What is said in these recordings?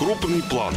Крупный план.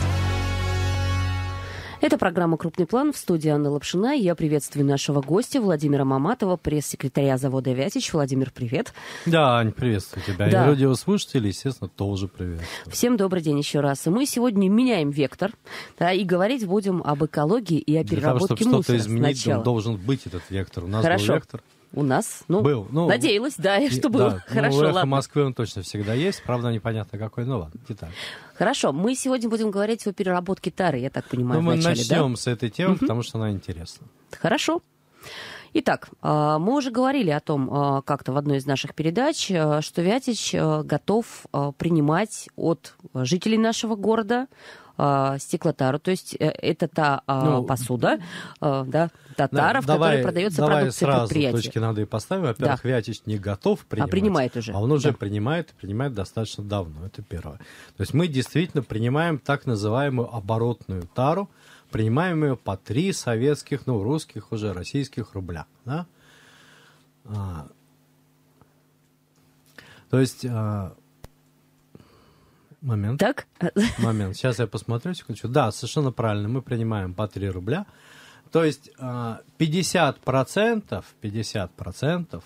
Это программа «Крупный план» в студии Анны Лапшина. Я приветствую нашего гостя Владимира Маматова, пресс-секретаря завода «Вятич». Владимир, привет. Да, Ань, приветствую тебя. Да. И радиослушатели, естественно, тоже привет. Всем добрый день еще раз. И мы сегодня меняем вектор да, и говорить будем об экологии и о Для переработке того, чтобы мусора что-то изменить, сначала. должен быть этот вектор. У нас Хорошо. был вектор у нас. Ну, был. Ну, надеялась, да, что был. Да, ну, Хорошо, ну, эхо ладно. Москвы он ну, точно всегда есть. Правда, непонятно какой, но ну, ладно, деталь. Хорошо, мы сегодня будем говорить о переработке тары, я так понимаю, Ну, мы вначале, начнем да? с этой темы, потому что она интересна. Хорошо. Итак, а, мы уже говорили о том а, как-то в одной из наших передач, а, что Вятич готов принимать от жителей нашего города а, стеклотару, то есть э, это та а, ну, посуда, э, да, та да, в давай, которой продается давай продукция сразу предприятия. точки надо и поставим. Во-первых, да. Вятич не готов принимать. А принимает уже. А он уже да. принимает, принимает достаточно давно, это первое. То есть мы действительно принимаем так называемую оборотную тару, принимаем ее по три советских, ну, русских уже, российских рубля, да? то есть... Момент. Так? Момент. Сейчас я посмотрю, секундочку. Да, совершенно правильно. Мы принимаем по 3 рубля. То есть 50%, а, 50%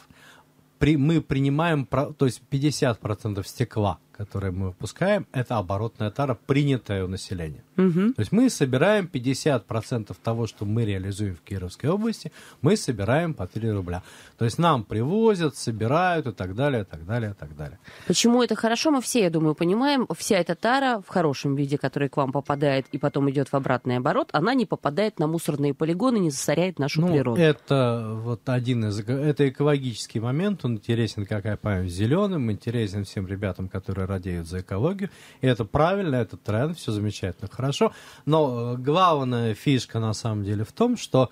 при, мы принимаем, то есть 50% стекла, которое мы выпускаем, это оборотная тара, принятая у населения. Угу. То есть мы собираем 50% того, что мы реализуем в Кировской области, мы собираем по 3 рубля. То есть нам привозят, собирают и так далее, и так далее, и так далее. Почему это хорошо, мы все, я думаю, понимаем. Вся эта тара в хорошем виде, которая к вам попадает и потом идет в обратный оборот, она не попадает на мусорные полигоны, не засоряет нашу ну, природу. Это вот один из... Это экологический момент, он интересен, как я понимаю, зеленым, интересен всем ребятам, которые радеют за экологию. И это правильно, это тренд, все замечательно, хорошо хорошо. Но э, главная фишка на самом деле в том, что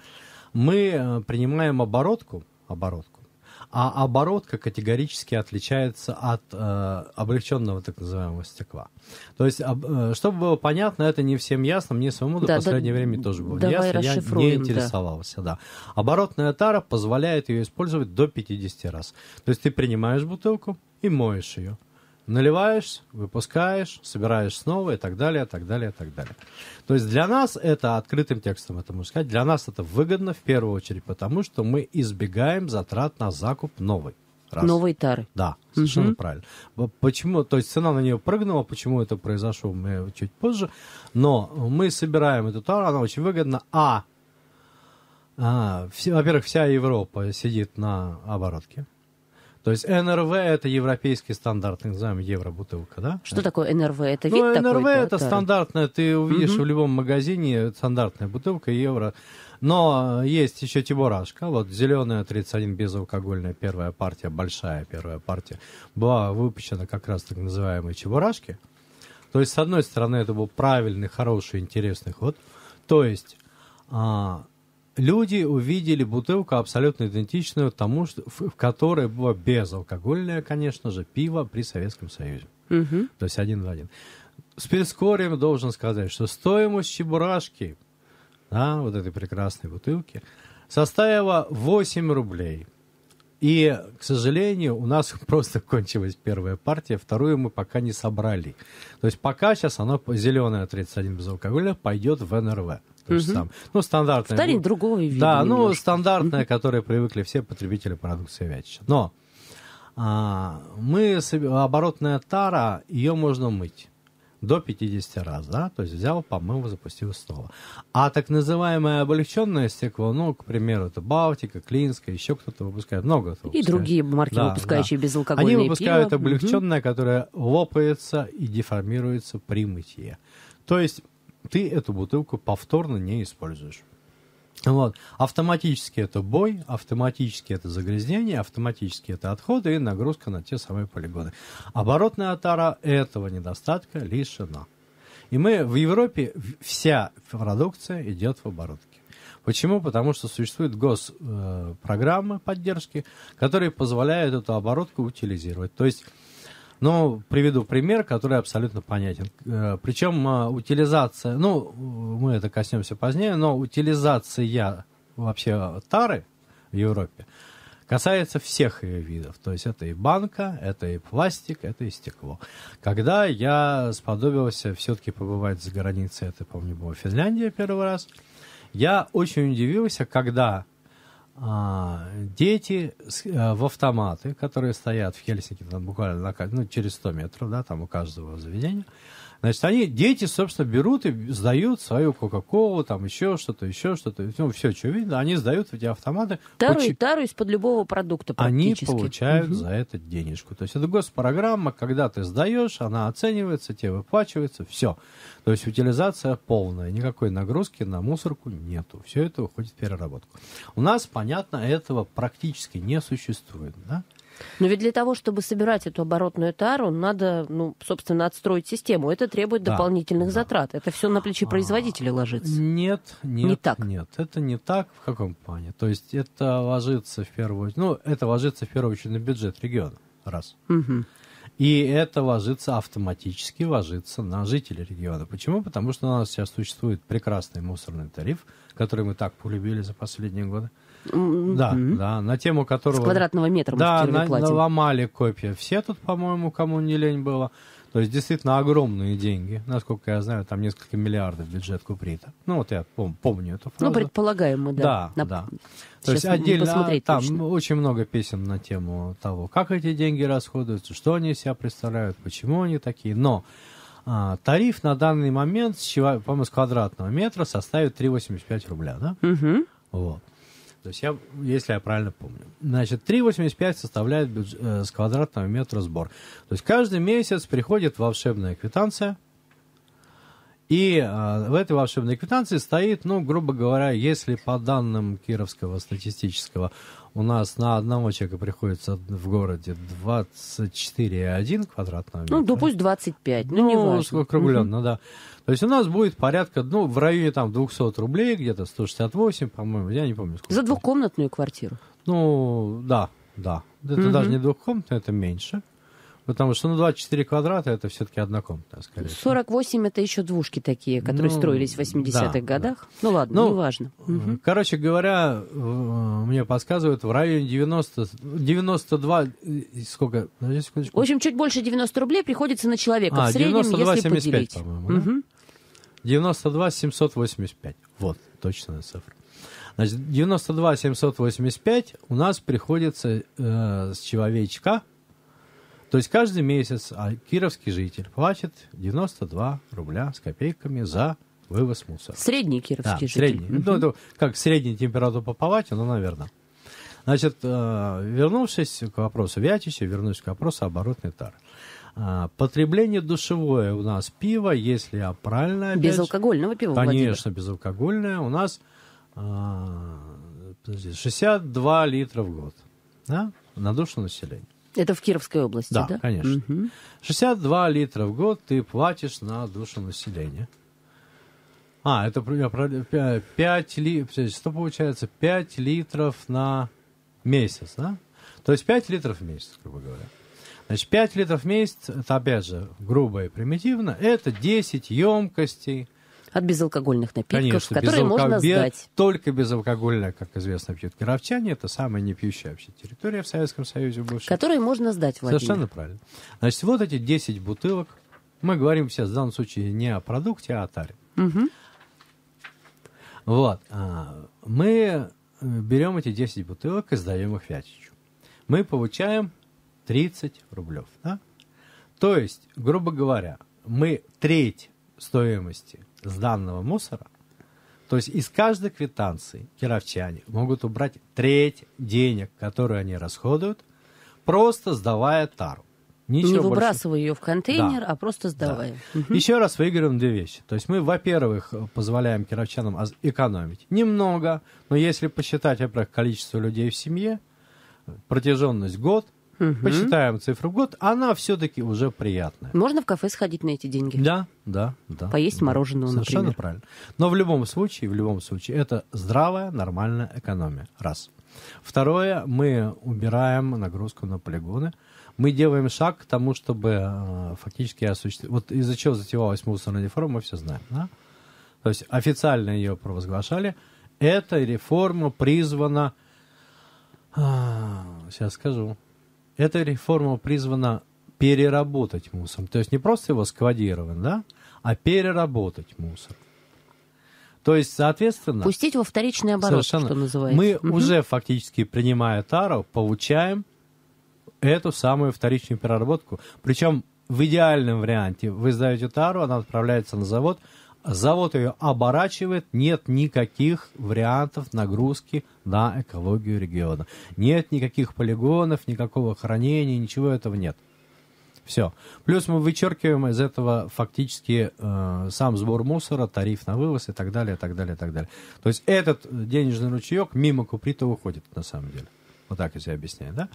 мы э, принимаем оборотку, оборотку, а оборотка категорически отличается от э, облегченного так называемого стекла. То есть, э, чтобы было понятно, это не всем ясно, мне самому да, до последнее да, время тоже было давай ясно, я не интересовался. Да. Да. Оборотная тара позволяет ее использовать до 50 раз. То есть ты принимаешь бутылку и моешь ее наливаешь, выпускаешь, собираешь снова и так далее, так далее, так далее. То есть для нас это открытым текстом, это можно сказать, для нас это выгодно в первую очередь, потому что мы избегаем затрат на закуп новой. Раз. Новой тары. Да, совершенно угу. правильно. Почему, то есть цена на нее прыгнула, почему это произошло, мы чуть позже. Но мы собираем эту тару, она очень выгодна. А, а все, во-первых, вся Европа сидит на оборотке то есть НРВ это европейский стандарт, так называемый евробутылка, да? Что такое НРВ? Это ну, вид ну, такой? НРВ да, это да, стандартная, ты увидишь угу. в любом магазине стандартная бутылка евро. Но есть еще Тибурашка, вот зеленая 31 безалкогольная первая партия, большая первая партия, была выпущена как раз так называемые Чебурашки. То есть, с одной стороны, это был правильный, хороший, интересный ход. То есть, а, люди увидели бутылку абсолютно идентичную тому, что, в, в которой было безалкогольное, конечно же, пиво при Советском Союзе. Угу. То есть один в один. С Пискорем должен сказать, что стоимость чебурашки, да, вот этой прекрасной бутылки, составила 8 рублей – и, к сожалению, у нас просто кончилась первая партия, вторую мы пока не собрали. То есть пока сейчас она зеленая 31 без алкоголя пойдет в НРВ. То угу. там, ну, стандартная. Старин другого вида. Да, ну, стандартная, угу. которой привыкли все потребители продукции Вятича. Но а, мы, оборотная тара, ее можно мыть до 50 раз, да, то есть взял, помыл, запустил снова. А так называемое облегченное стекло, ну, к примеру, это Балтика, Клинская, еще кто-то выпускает, много кто выпускает. И другие марки, да, выпускающие да. безалкогольное Они выпускают пиво. облегченное, которое лопается и деформируется при мытье. То есть ты эту бутылку повторно не используешь. Вот. Автоматически это бой, автоматически это загрязнение, автоматически это отходы и нагрузка на те самые полигоны. Оборотная отара этого недостатка лишена. И мы в Европе вся продукция идет в оборотке. Почему? Потому что существуют госпрограммы э, поддержки, которые позволяют эту оборотку утилизировать. То есть ну, приведу пример, который абсолютно понятен. Э, Причем э, утилизация, ну, мы это коснемся позднее, но утилизация вообще тары в Европе касается всех ее видов. То есть это и банка, это и пластик, это и стекло. Когда я сподобился все-таки побывать за границей, это, помню, была Финляндия первый раз, я очень удивился, когда а, дети э, в автоматы, которые стоят в Хельсинки, там буквально на, ну, через 100 метров, да, там у каждого заведения, Значит, они, дети, собственно, берут и сдают свою Кока-Колу, там еще что-то, еще что-то. Ну, все, что видно, они сдают в эти автоматы. Тару, уч... тару из-под любого продукта Они получают угу. за это денежку. То есть это госпрограмма, когда ты сдаешь, она оценивается, тебе выплачивается, все. То есть утилизация полная, никакой нагрузки на мусорку нету. Все это уходит в переработку. У нас, понятно, этого практически не существует. Да? Но ведь для того, чтобы собирать эту оборотную тару, надо, ну, собственно, отстроить систему. Это требует да, дополнительных да. затрат. Это все на плечи а, производителя ложится. Нет, нет, не так. нет. Это не так. В каком плане? То есть это ложится в первую очередь, ну, это ложится в первую очередь на бюджет региона. Раз. Угу. И это ложится автоматически, ложится на жителей региона. Почему? Потому что у нас сейчас существует прекрасный мусорный тариф, который мы так полюбили за последние годы. Да, mm-hmm. да, на тему которого... С квадратного метра да, на, платим. ломали копья. Все тут, по-моему, кому не лень было. То есть действительно огромные деньги. Насколько я знаю, там несколько миллиардов бюджет Куприта. Ну, вот я пом- помню эту ну, фразу. Ну, предполагаемо, да. Да, на... да. То есть отдельно а, там точно. очень много песен на тему того, как эти деньги расходуются, что они из себя представляют, почему они такие. Но а, тариф на данный момент, по-моему, с квадратного метра составит 3,85 рубля, да? Угу. Вот. То есть я, если я правильно помню. Значит, 3,85 составляет бюджет, э, с квадратного метра сбор. То есть каждый месяц приходит волшебная квитанция – и э, в этой волшебной квитанции стоит, ну, грубо говоря, если по данным Кировского статистического у нас на одного человека приходится в городе 24,1 квадратного ну, метра. Ну, допустим пусть 25, ну, ну не важно. сколько угу. да. То есть у нас будет порядка, ну, в районе там 200 рублей, где-то 168, по-моему, я не помню. Сколько. За двухкомнатную квартиру? Ну, да, да. Это угу. даже не двухкомнатная, это меньше. Потому что, ну, 24 квадрата это все-таки однокомнатная, скорее всего. 48 это еще двушки такие, которые ну, строились в 80-х да, годах. Да. Ну ладно, ну, неважно. Э, короче говоря, э, мне подсказывают, в районе 90, 92, э, сколько? В общем, чуть больше 90 рублей приходится на человека. А, в среднем, 92, если 75, по-моему, угу. да? 92 785. Вот, точная цифра. Значит, 92 785 у нас приходится э, с человечка то есть каждый месяц а кировский житель платит 92 рубля с копейками за вывоз мусора. Средний кировский да, Средний. Угу. Ну, как средняя температура по палате, ну, наверное. Значит, э, вернувшись к вопросу Вятича, вернусь к вопросу оборотный тар. А, потребление душевое у нас пива, если я правильно... Безалкогольного же, пива, Конечно, Владимир. безалкогольное. У нас 62 а, литра в год да, на душу населения. Это в Кировской области, да? Да, конечно. Угу. 62 литра в год ты платишь на душу населения. А, это я 5 литров, что получается? 5 литров на месяц, да? То есть 5 литров в месяц, грубо говоря. Значит, 5 литров в месяц, это опять же грубо и примитивно, это 10 емкостей от безалкогольных напитков, Конечно, которые безалко... можно без... сдать. Только безалкогольная, как известно, пьют кировчане. Это самая непьющая вообще территория в Советском Союзе. Больше. Которые можно сдать, Владимир. Совершенно правильно. Значит, вот эти 10 бутылок. Мы говорим сейчас в данном случае не о продукте, а о таре. Угу. Вот. А, мы э, берем эти 10 бутылок и сдаем их Вятичу. Мы получаем 30 рублев. Да? То есть, грубо говоря, мы треть стоимости с данного мусора, то есть из каждой квитанции кировчане могут убрать треть денег, которые они расходуют, просто сдавая тару. Ничего не выбрасывая больше. ее в контейнер, да. а просто сдавая. Да. Угу. Еще раз выигрываем две вещи. То есть мы, во-первых, позволяем кировчанам экономить немного, но если посчитать, во-первых, количество людей в семье, протяженность год, угу. посчитаем цифру в год, она все-таки уже приятная. Можно в кафе сходить на эти деньги? Да, да, да. Поесть да. мороженое, Совершенно например. правильно. Но в любом случае, в любом случае, это здравая, нормальная экономия. Раз. Второе, мы убираем нагрузку на полигоны. Мы делаем шаг к тому, чтобы э, фактически осуществить... Вот из-за чего затевалась мусорная реформа, мы все знаем, да? То есть официально ее провозглашали. Эта реформа призвана... А, сейчас скажу эта реформа призвана переработать мусор. То есть не просто его складировать, да, а переработать мусор. То есть, соответственно... Пустить во вторичный оборот, совершенно. что называется. Мы угу. уже фактически, принимая тару, получаем эту самую вторичную переработку. Причем в идеальном варианте вы сдаете тару, она отправляется на завод, завод ее оборачивает, нет никаких вариантов нагрузки на экологию региона. Нет никаких полигонов, никакого хранения, ничего этого нет. Все. Плюс мы вычеркиваем из этого фактически э, сам сбор мусора, тариф на вывоз и так далее, и так далее, и так далее. То есть этот денежный ручеек мимо Куприта уходит на самом деле. Вот так я себе объясняю, да?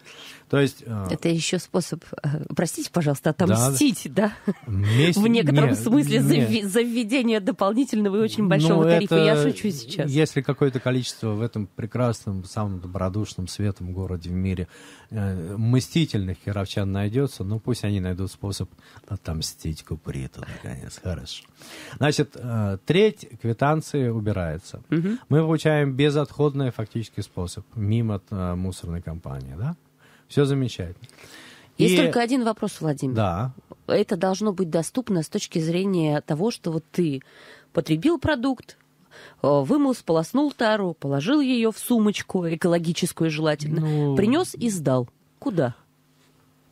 То есть... Э, это еще способ, э, простите, пожалуйста, отомстить, да? да? Месть... В некотором нет, смысле нет. за введение дополнительного и очень ну, большого ну, тарифа. Это... Я шучу сейчас. Если какое-то количество в этом прекрасном, самом добродушном, светом городе в мире э, мстительных кировчан найдется, ну пусть они найдут способ отомстить Куприту, наконец. Хорошо. Значит, э, треть квитанции убирается. Угу. Мы получаем безотходный фактический способ, мимо э, мусора спонсорной компании, да? Все замечательно. Есть и... только один вопрос, Владимир. Да. Это должно быть доступно с точки зрения того, что вот ты потребил продукт, э, вымыл, сполоснул тару, положил ее в сумочку экологическую желательно, ну... принес и сдал. Куда?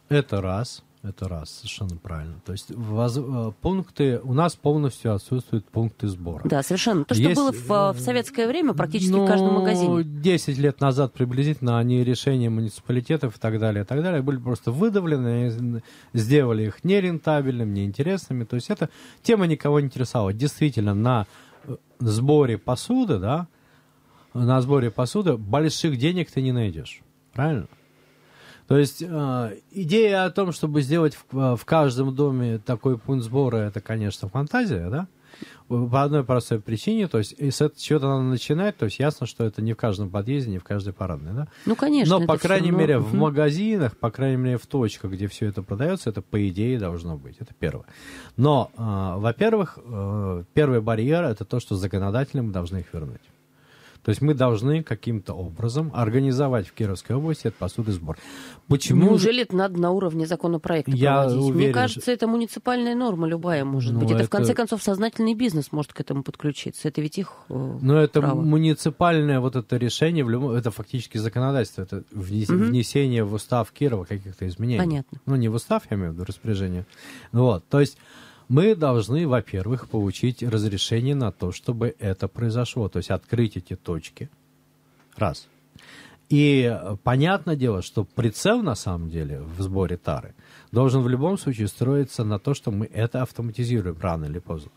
Это раз. Это раз, совершенно правильно. То есть воз... Э, пункты у нас полностью отсутствуют пункты сбора. Да, совершенно. То, что Есть... было в, э, в советское время практически ну, в каждом магазине. десять лет назад приблизительно они решения муниципалитетов и так далее, и так далее были просто выдавлены, сделали их нерентабельными, неинтересными. То есть эта тема никого не интересовала. Действительно, на э, сборе посуды, да, на сборе посуды больших денег ты не найдешь. Правильно? То есть э, идея о том, чтобы сделать э, в, каждом доме такой пункт сбора, это, конечно, фантазия, да? По одной простой причине, то есть и с чего-то надо начинать, то есть ясно, что это не в каждом подъезде, не в каждой парадной, да? Ну, конечно. Но, по крайней мере, в магазинах, по крайней мере, в точках, где все это продается, это, по идее, должно быть. Это первое. Но, э, во-первых, э, первый барьер – это то, что законодателям должны их вернуть. То есть мы должны каким-то образом организовать в Кировской области этот сбор. Почему? Неужели это надо на уровне законопроекта Я проводить? Уверен, Мне кажется, это муниципальная норма любая может ну, быть. Это, это, в конце концов, сознательный бизнес может к этому подключиться. Это ведь их э, Но ну, это право. муниципальное вот это решение, в любом... это фактически законодательство, это внес... угу. внесение в устав Кирова каких-то изменений. Понятно. Ну, не в устав, я имею в виду распоряжение. Вот, то есть мы должны, во-первых, получить разрешение на то, чтобы это произошло, то есть открыть эти точки. Раз. И э, понятное дело, что прицел на самом деле в сборе тары должен в любом случае строиться на то, что мы это автоматизируем рано или поздно.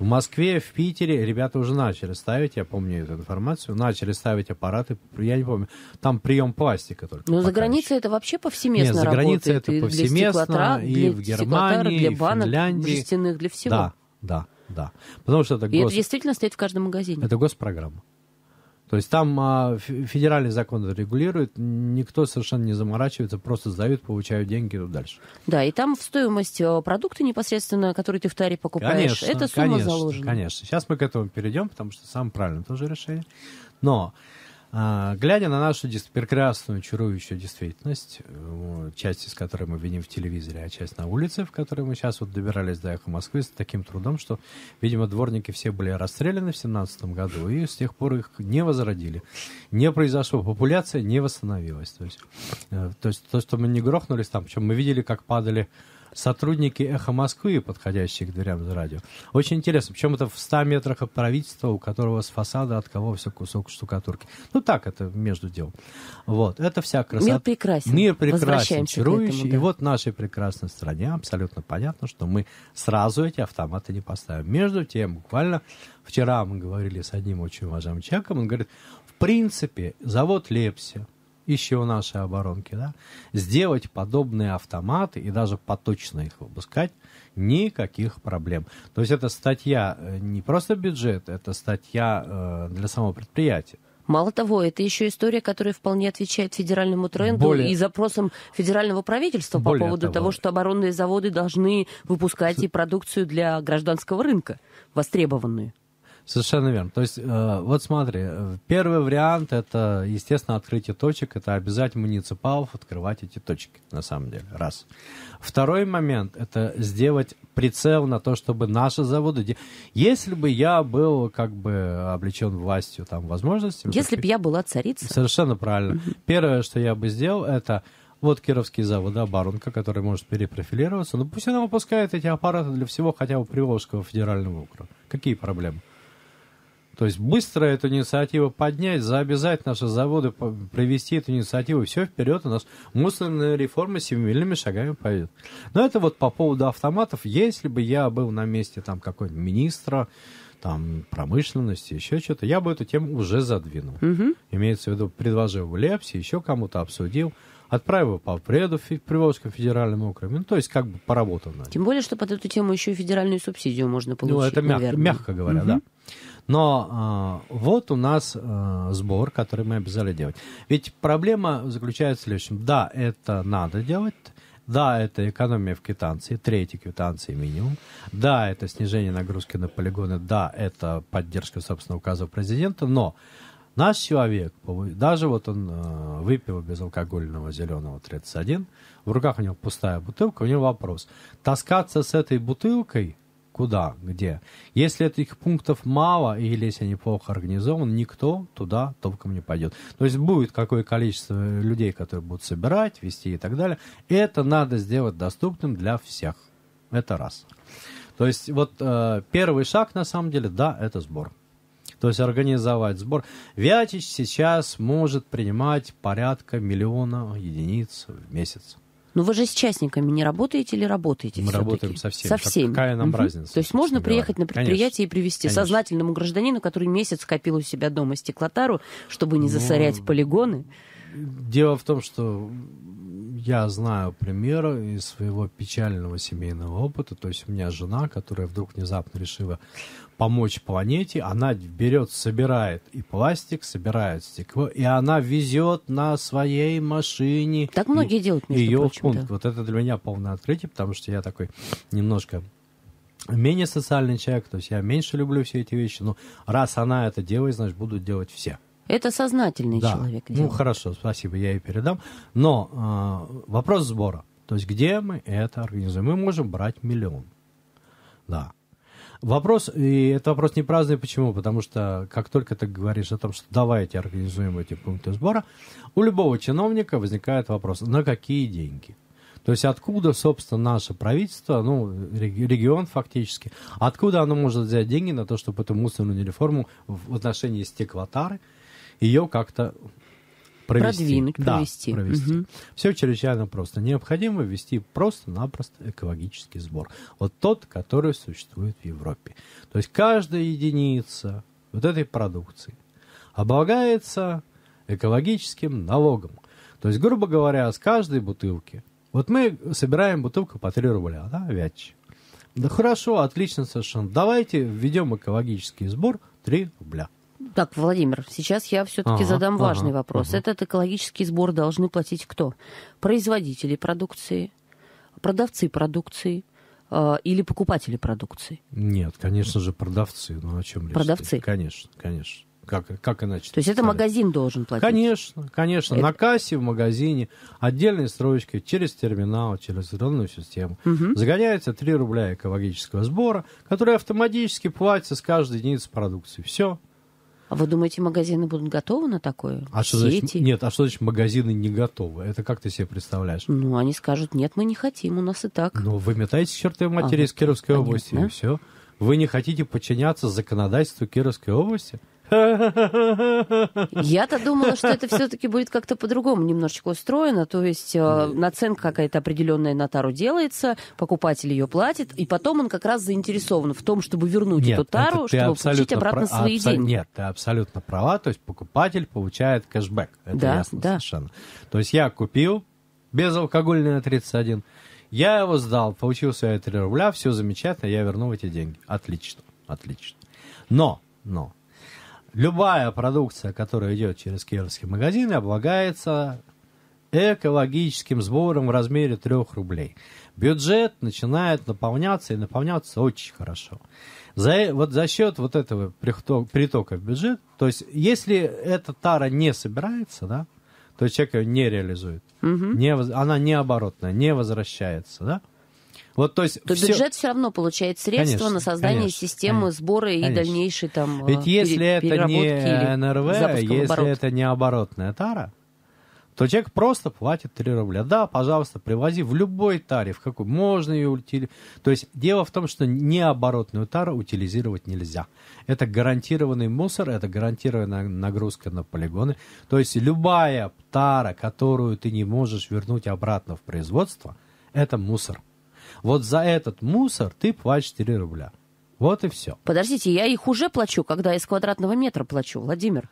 В Москве, в Питере ребята уже начали ставить, я помню эту информацию, начали ставить аппараты, я не помню, там прием пластика только. Но за границей еще. это вообще повсеместно Нет, за границей это повсеместно, для и в Германии, для банок, и в Финляндии. Для для всего. Да, да, да. Потому что это, гос... И это действительно стоит в каждом магазине. Это госпрограмма. То есть там а, федеральный закон это регулирует, никто совершенно не заморачивается, просто сдают, получают деньги и дальше. Да, и там в стоимость э, продукта непосредственно, который ты в таре покупаешь, конечно, эта сумма конечно, заложена. Конечно, сейчас мы к этому перейдем, потому что самое правильное тоже решение. Но а, глядя на нашу прекрасную, чарующую действительность, э, часть из которой мы видим в телевизоре, а часть на улице, в которой мы сейчас вот добирались до эхо Москвы с таким трудом, что, видимо, дворники все были расстреляны в 17 году, и с тех пор их не возродили. Не произошло, популяция не восстановилась. То есть, э, то, есть, то что мы не грохнулись там, причем мы видели, как падали сотрудники «Эхо Москвы», подходящие к дверям за радио. Очень интересно, причем это в 100 метрах от правительства, у которого с фасада от кого все кусок штукатурки. Ну так, это между делом. Вот, это вся красота. Мир прекрасен. Мир прекрасен, чарующий. Этому, да. И вот в нашей прекрасной стране абсолютно понятно, что мы сразу эти автоматы не поставим. Между тем, буквально вчера мы говорили с одним очень уважаемым человеком, он говорит, в принципе, завод Лепси, еще нашей оборонки, да, сделать подобные автоматы и даже поточно их выпускать, никаких проблем. То есть эта статья э, не просто бюджет, это статья э, для самого предприятия. Мало того, это еще история, которая вполне отвечает федеральному тренду более... и запросам федерального правительства более по поводу того, того, что оборонные заводы должны выпускать и продукцию для гражданского рынка, востребованную. Совершенно верно. То есть, э, вот смотри, э, первый вариант это, естественно, открытие точек, это обязать муниципалов открывать эти точки, на самом деле, раз. Второй момент это сделать прицел на то, чтобы наши заводы... Если бы я был как бы облечен властью, там, возможностями... Если бы я была царицей. Совершенно правильно. Первое, что я бы сделал, это вот кировские заводы, да, Барунка, который может перепрофилироваться, но пусть она выпускает эти аппараты для всего хотя бы Приволжского федерального округа. Какие проблемы? То есть быстро эту инициативу поднять, заобязать наши заводы привести эту инициативу, все вперед у нас мусорная реформа семимильными шагами пойдет. Но это вот по поводу автоматов. Если бы я был на месте там какой нибудь министра, там промышленности, еще что-то, я бы эту тему уже задвинул. Угу. Имеется в виду, предложил в Лепсе, еще кому-то обсудил отправил по преду в Приволжском федеральном округе. Ну, то есть как бы поработал. на. Тем более, что под эту тему еще и федеральную субсидию можно получить. Ну, это мяг- мягко говоря, угу. да. Но э, вот у нас э, сбор, который мы обязали делать. Ведь проблема заключается в следующем. Да, это надо делать. Да, это экономия в квитанции, третьей квитанции минимум. Да, это снижение нагрузки на полигоны. Да, это поддержка, собственно, указа президента. Но наш человек, даже вот он э, выпил безалкогольного зеленого 31, в руках у него пустая бутылка, у него вопрос. Таскаться с этой бутылкой – куда, где. Если этих пунктов мало, или если они плохо организованы, никто туда толком не пойдет. То есть будет какое количество людей, которые будут собирать, вести и так далее. Это надо сделать доступным для всех. Это раз. То есть вот э, первый шаг, на самом деле, да, это сбор. То есть организовать сбор. Вятич сейчас может принимать порядка миллиона единиц в месяц. Но вы же с частниками не работаете или работаете? Мы работаем со всеми. Со всеми. Какая нам угу. разница? То есть можно говоря. приехать на предприятие Конечно. и привести Конечно. сознательному гражданину, который месяц копил у себя дома стеклотару, чтобы не ну, засорять ну, полигоны? Дело в том, что я знаю примеры из своего печального семейного опыта. То есть у меня жена, которая вдруг внезапно решила помочь планете, она берет, собирает и пластик, собирает стекло, и она везет на своей машине. Так многие и, делают, между ее прочим, пункт. Да. Вот это для меня полное открытие, потому что я такой немножко менее социальный человек, то есть я меньше люблю все эти вещи, но раз она это делает, значит, будут делать все. Это сознательный да. человек. Ну, делает. Ну хорошо, спасибо, я ей передам. Но э, вопрос сбора. То есть где мы это организуем? Мы можем брать миллион. Да. Вопрос, и это вопрос не праздный, почему? Потому что как только ты говоришь о том, что давайте организуем эти пункты сбора, у любого чиновника возникает вопрос, на какие деньги? То есть откуда, собственно, наше правительство, ну, регион фактически, откуда оно может взять деньги на то, чтобы эту мусорную реформу в отношении стеклотары ее как-то провести. Продвинуть, провести. Да, провести. Угу. Все чрезвычайно просто. Необходимо ввести просто-напросто экологический сбор. Вот тот, который существует в Европе. То есть каждая единица вот этой продукции облагается экологическим налогом. То есть, грубо говоря, с каждой бутылки. Вот мы собираем бутылку по 3 рубля, да, вяч. Да хорошо, отлично совершенно. Давайте введем экологический сбор 3 рубля. Так, Владимир, сейчас я все-таки ага, задам важный ага, вопрос. Ага. Этот экологический сбор должны платить кто? Производители продукции, продавцы продукции э, или покупатели продукции? Нет, конечно же, продавцы. Ну о чем речь? Продавцы. Конечно, конечно. Как, как иначе? То есть это магазин должен платить? Конечно, конечно. Это... На кассе в магазине отдельной строчкой через терминал, через электронную систему угу. загоняется 3 рубля экологического сбора, который автоматически платится с каждой единицы продукции. Все. А Вы думаете, магазины будут готовы на такое? А что Сети? значит, нет, а что значит магазины не готовы? Это как ты себе представляешь? Ну, они скажут, нет, мы не хотим, у нас и так. Ну, вы метаете чертовой матери а, из Кировской понятно. области, и все. Вы не хотите подчиняться законодательству Кировской области? Я-то думала, что это все-таки будет как-то по-другому немножечко устроено. То есть э, наценка какая-то определенная на тару делается, покупатель ее платит, и потом он как раз заинтересован в том, чтобы вернуть нет, эту тару, чтобы получить обратно про... свои абсо... деньги. Нет, ты абсолютно права. То есть покупатель получает кэшбэк. Это да, ясно да. совершенно. То есть я купил безалкогольный на 31, я его сдал, получил свои 3 рубля, все замечательно, я вернул эти деньги. Отлично, отлично. Но, но, любая продукция, которая идет через киевские магазины, облагается экологическим сбором в размере 3 рублей. Бюджет начинает наполняться и наполняться очень хорошо. За, э, вот за счет вот этого притока в бюджет, то есть если эта тара не собирается, да, то человек ее не реализует. Угу. Не, она не оборотная, не возвращается, да? Вот, то есть то все... бюджет все равно получает средства конечно, на создание конечно, системы конечно, сбора конечно. и дальнейшей там Ведь э, если пере- это не НРВ, если это не оборотная тара, то человек просто платит 3 рубля. Да, пожалуйста, привози в любой таре, в какой можно ее утилизировать. То есть дело в том, что необоротную тару утилизировать нельзя. Это гарантированный мусор, это гарантированная нагрузка на полигоны. То есть любая тара, которую ты не можешь вернуть обратно в производство, это мусор. Вот за этот мусор ты платишь 4 рубля. Вот и все. Подождите, я их уже плачу, когда из квадратного метра плачу, Владимир.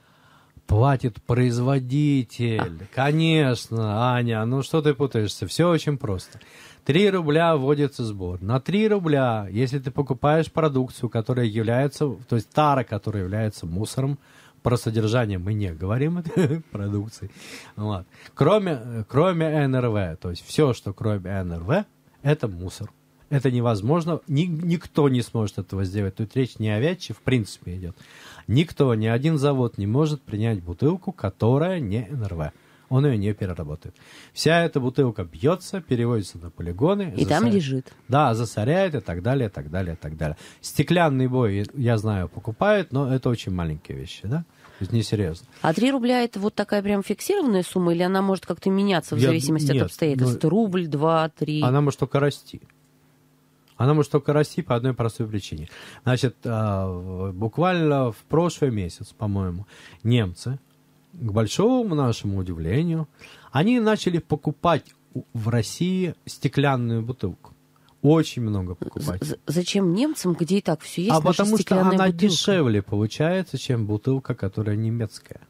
Платит производитель. А. Конечно, Аня, ну что ты путаешься? Все очень просто. 3 рубля вводится сбор. На 3 рубля, если ты покупаешь продукцию, которая является, то есть тара, которая является мусором, про содержание мы не говорим этой продукции. Вот. Кроме, кроме НРВ, то есть все, что кроме НРВ, это мусор. Это невозможно. Ни, никто не сможет этого сделать. Тут речь не о вятче, в принципе, идет. Никто, ни один завод не может принять бутылку, которая не НРВ. Он ее не переработает. Вся эта бутылка бьется, переводится на полигоны. И засоряет. там лежит. Да, засоряет и так далее, и так далее, и так далее. Стеклянный бой, я знаю, покупают, но это очень маленькие вещи, да? Это несерьезно. А 3 рубля это вот такая прям фиксированная сумма, или она может как-то меняться в Я... зависимости Нет, от обстоятельств? Ну... Рубль, два, три. Она может только расти. Она может только расти по одной простой причине. Значит, а, буквально в прошлый месяц, по-моему, немцы, к большому нашему удивлению, они начали покупать в России стеклянную бутылку. Очень много покупать. З- зачем немцам, где и так все есть? А потому что она бутылка. дешевле получается, чем бутылка, которая немецкая.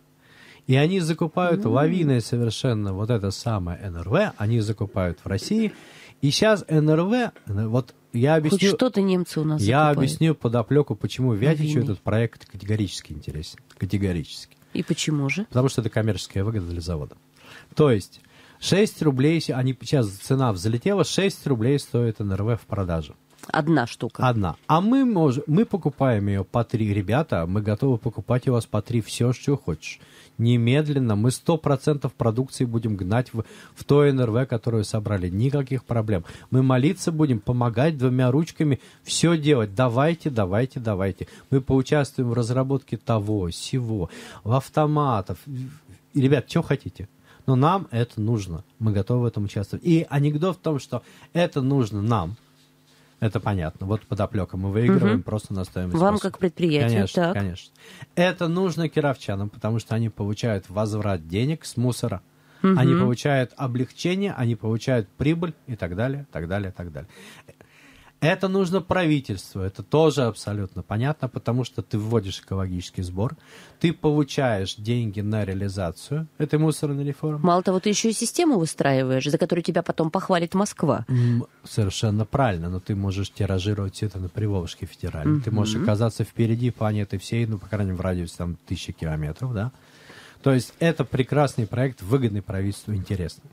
И они закупают mm. лавиной совершенно вот это самое НРВ, они закупают в России. И сейчас НРВ, э, вот я объясню... что-то немцы у нас Я закупают. объясню подоплеку, почему Вятичу этот проект категорически интересен. Категорически. И почему же? Потому что это коммерческая выгода для завода. То есть 6 рублей, они сейчас цена взлетела, 6 рублей стоит НРВ в продаже. Одна штука. Одна. А мы, мож, мы покупаем ее по три. Ребята, мы готовы покупать у вас по три все, что хочешь. Немедленно мы 100% продукции будем гнать в, в то НРВ, которое собрали. Никаких проблем. Мы молиться будем, помогать двумя ручками, все делать. Давайте, давайте, давайте. Мы поучаствуем в разработке того, всего, автоматов. Ребят, что хотите? но нам это нужно. Мы готовы в этом участвовать. И анекдот в том, что это нужно нам. Это понятно. Вот подоплека. Мы выигрываем угу. просто на стоимость. Вам просто. как предприятию. Конечно, так. конечно. Это нужно кировчанам, потому что они получают возврат денег с мусора. Угу. Они получают облегчение, они получают прибыль и так далее, так далее, так далее. Это нужно правительству, это тоже абсолютно понятно, потому что ты вводишь экологический сбор, ты получаешь деньги на реализацию этой мусорной реформы. Мало того, ты еще и систему выстраиваешь, за которую тебя потом похвалит Москва. Совершенно правильно, но ты можешь тиражировать это на Приволжске федеральной, mm-hmm. ты можешь оказаться впереди планеты всей, ну, по крайней мере, в радиусе там тысячи километров, да. То есть это прекрасный проект, выгодный правительству, интересный.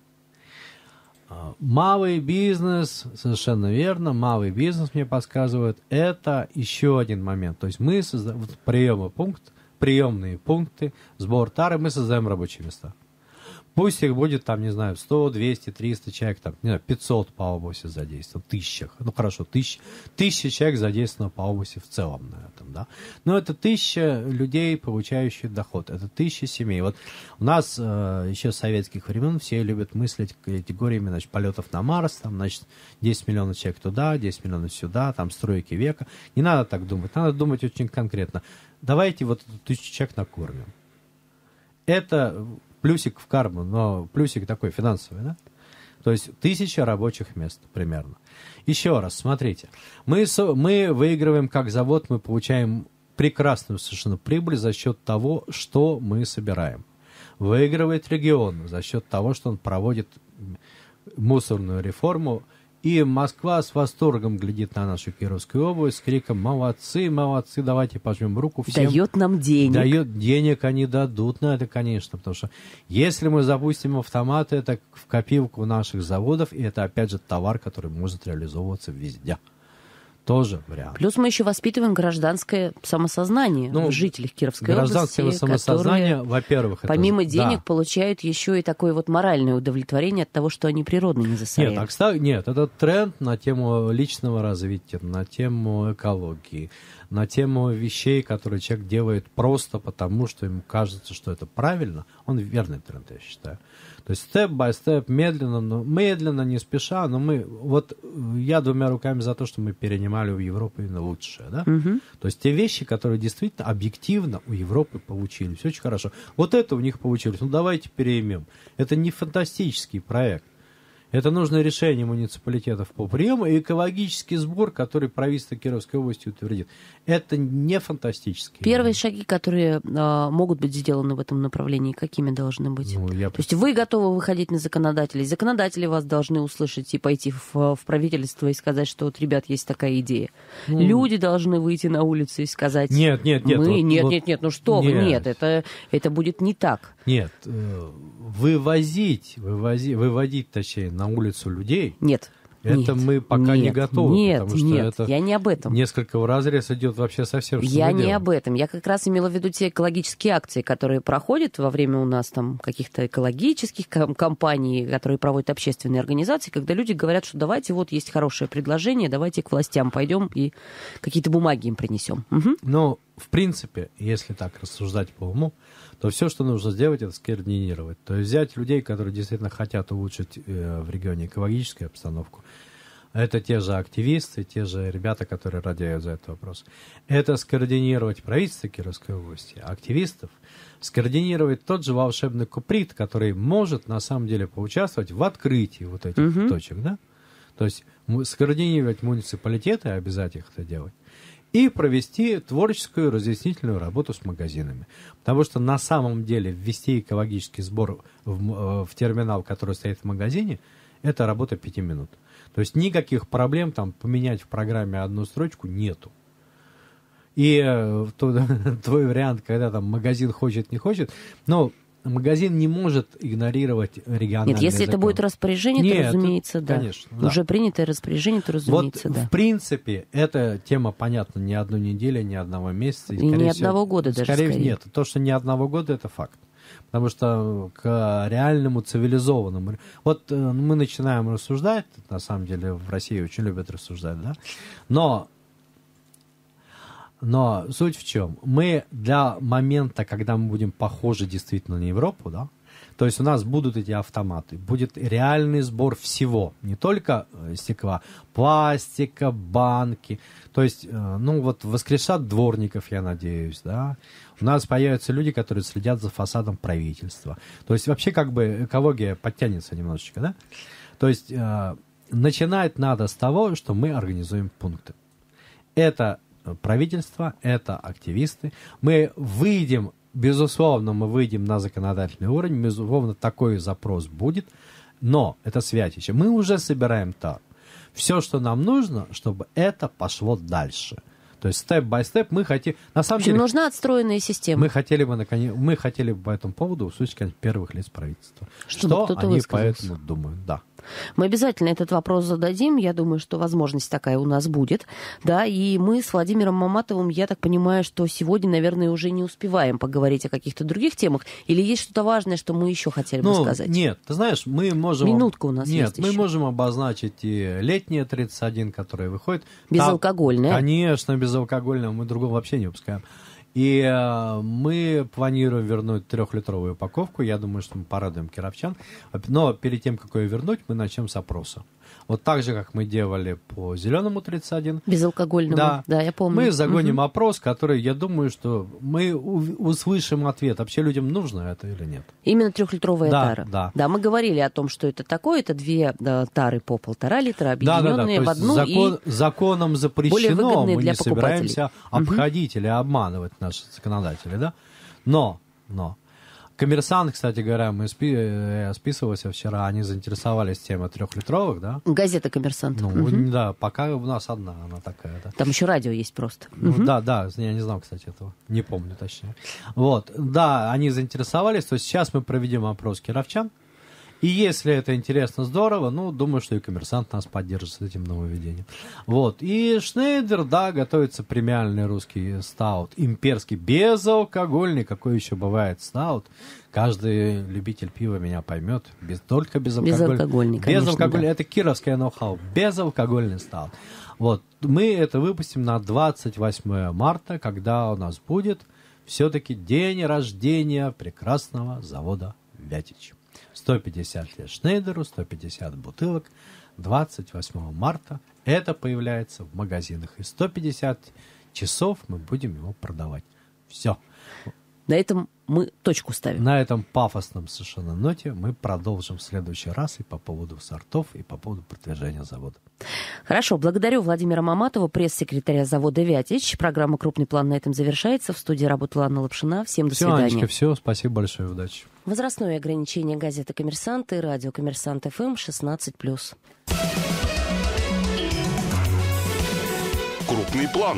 А, малый бизнес, совершенно верно, малый бизнес мне подсказывает, это еще один момент. То есть мы создаем приемы пункт, приемные пункты, сбор тары, мы создаем рабочие места. Пусть их будет там, не знаю, 100, 200, 300 человек, там, не знаю, 500 по области задействовано, тысячах. Ну, хорошо, тысяч, тысяча человек задействовано по области в целом на этом, да. Но это тысяча людей, получающих доход, это тысяча семей. Вот у нас э, еще с советских времен все любят мыслить категориями, значит, полетов на Марс, там, значит, 10 миллионов человек туда, 10 миллионов сюда, там, стройки века. Не надо так думать, надо думать очень конкретно. Давайте вот эту тысячу человек накормим. Это плюсик в карму, но плюсик такой финансовый, да? То есть тысяча рабочих мест примерно. Еще раз, смотрите. Мы, мы выигрываем как завод, мы получаем прекрасную совершенно прибыль за счет того, что мы собираем. Выигрывает регион за счет того, что он проводит мусорную реформу, и Москва с восторгом глядит на нашу Кировскую область с криком «Молодцы, молодцы, давайте пожмем руку всем». Дает нам денег. Дает денег, они дадут на ну, это, конечно, потому что если мы запустим автоматы, это в копилку наших заводов, и это, опять же, товар, который может реализовываться везде. Тоже вариант. Плюс мы еще воспитываем гражданское самосознание ну, в Кировской гражданское области. Гражданское самосознание, во-первых, помимо это, денег да. получают еще и такое вот моральное удовлетворение от того, что они природно не засоряют. Нет, а так, нет, это тренд на тему личного развития, на тему экологии, на тему вещей, которые человек делает просто потому, что ему кажется, что это правильно. Он верный тренд, я считаю. То есть степ by степ медленно, но медленно, не спеша, но мы... Вот я двумя руками за то, что мы перенимаем Австралию, в Европу именно лучшее. Да? Угу. То есть те вещи, которые действительно объективно у Европы получились. Очень хорошо. Вот это у них получилось. Ну давайте переймем. Это не фантастический проект. Это нужно решение муниципалитетов по приему и экологический сбор, который правительство Кировской области утвердит. Это не фантастически. Первые шаги, которые э, могут быть сделаны в этом направлении, какими должны быть? Ну, я... То есть вы готовы выходить на законодателей, законодатели вас должны услышать и пойти в, в правительство и сказать, что вот, ребят, есть такая идея. Ну... Люди должны выйти на улицу и сказать... Нет, нет, нет. Мы... Вот, нет, вот... нет, нет, ну что нет. вы, нет, это, это будет не так. Нет, э, вывозить, вывози, выводить, точнее, на улицу людей. Нет. Это нет, мы пока нет, не готовы, нет, потому что нет, это я не об этом. несколько в разрез идет вообще совсем. Я не делаем. об этом. Я как раз имела в виду те экологические акции, которые проходят во время у нас там каких-то экологических кампаний, которые проводят общественные организации, когда люди говорят, что давайте вот есть хорошее предложение, давайте к властям пойдем и какие-то бумаги им принесем. Угу. Но в принципе, если так рассуждать по уму, то все, что нужно сделать, это скоординировать. То есть взять людей, которые действительно хотят улучшить э, в регионе экологическую обстановку. Это те же активисты, те же ребята, которые радеют за этот вопрос. Это скоординировать правительство Кировской области, активистов, скоординировать тот же волшебный куприт, который может на самом деле поучаствовать в открытии вот этих угу. точек, да? То есть скоординировать муниципалитеты, обязать их это делать и провести творческую разъяснительную работу с магазинами. Потому что на самом деле ввести экологический сбор в, э, в терминал, который стоит в магазине, это работа 5 минут. То есть никаких проблем там поменять в программе одну строчку нету. И э, твой вариант, когда там магазин хочет, не хочет, ну, магазин не может игнорировать региональные Нет, если законы. это будет распоряжение, Нет, то, разумеется, да. Конечно, да. Уже принятое распоряжение, то, разумеется, вот, да. в принципе, эта тема понятна не одну неделю, не одного месяца. И, и ни всего, одного года даже, скорее. скорее. Нет, то, что ни одного года, это факт. Потому что к реальному цивилизованному... Вот э, мы начинаем рассуждать, на самом деле в России очень любят рассуждать, да? Но но суть в чем? Мы для момента, когда мы будем похожи действительно на Европу, да, то есть у нас будут эти автоматы, будет реальный сбор всего, не только э, стекла, пластика, банки. То есть, э, ну вот воскрешат дворников, я надеюсь, да. У нас появятся люди, которые следят за фасадом правительства. То есть вообще как бы экология подтянется немножечко, да. То есть э, начинать надо с того, что мы организуем пункты. Это правительство, это активисты. Мы выйдем, безусловно, мы выйдем на законодательный уровень, безусловно, такой запрос будет, но это святище. Мы уже собираем то, Все, что нам нужно, чтобы это пошло дальше – то есть степ by степ мы хотим... На самом деле... нужна отстроенная система. Мы хотели бы, наконец, мы хотели бы по этому поводу услышать, конечно, первых лиц правительства. Чтобы что они по этому думают, да. Мы обязательно этот вопрос зададим. Я думаю, что возможность такая у нас будет. Да, и мы с Владимиром Маматовым, я так понимаю, что сегодня, наверное, уже не успеваем поговорить о каких-то других темах. Или есть что-то важное, что мы еще хотели ну, бы сказать? Нет, ты знаешь, мы можем... Минутка у нас нет, есть мы еще. можем обозначить и летние 31, которые выходят. Безалкогольные. Там, конечно, безалкогольные. Мы другого вообще не выпускаем. И э, мы планируем вернуть трехлитровую упаковку. Я думаю, что мы порадуем кировчан. Но перед тем, как ее вернуть, мы начнем с опроса. Вот так же, как мы делали по зеленому 31. Безалкогольному, да, да я помню. Мы загоним угу. опрос, который, я думаю, что мы услышим ответ, вообще людям нужно это или нет. Именно трехлитровая да, тара. Да. да, мы говорили о том, что это такое, это две да, тары по полтора литра, объединенные да, да, да. в одну. Закон, и законом запрещено, мы не собираемся обходить или обманывать наши законодатели, да? Но, но Коммерсант, кстати говоря, мы спи... я э, списывался вчера, они заинтересовались темой трехлитровых, да? Газета «Коммерсант». Ну, угу. да, пока у нас одна она такая, да. Там еще радио есть просто. Ну, угу. Да, да, я не знал, кстати, этого. Не помню точнее. Вот, да, они заинтересовались, то есть сейчас мы проведем опрос кировчан, и если это интересно, здорово, ну, думаю, что и коммерсант нас поддержит с этим нововведением. Вот. И Шнейдер, да, готовится премиальный русский стаут. Имперский, безалкогольный, какой еще бывает стаут. Каждый любитель пива меня поймет. Без, только безалкогольный. Безалкогольный, конечно, безалкогольный. Это кировское ноу-хау. Безалкогольный стаут. Вот. Мы это выпустим на 28 марта, когда у нас будет все-таки день рождения прекрасного завода Вятич. 150 лет Шнейдеру, 150 бутылок. 28 марта это появляется в магазинах. И 150 часов мы будем его продавать. Все. На этом мы точку ставим. На этом пафосном совершенно ноте мы продолжим в следующий раз и по поводу сортов, и по поводу продвижения завода. Хорошо, благодарю Владимира Маматова, пресс-секретаря завода «Вятич». Программа «Крупный план» на этом завершается. В студии работала Анна Лапшина. Всем до все, свидания. Анечка, все, спасибо большое, удачи. Возрастное ограничение газеты «Коммерсант» и радио «Коммерсант ФМ» 16+. «Крупный план»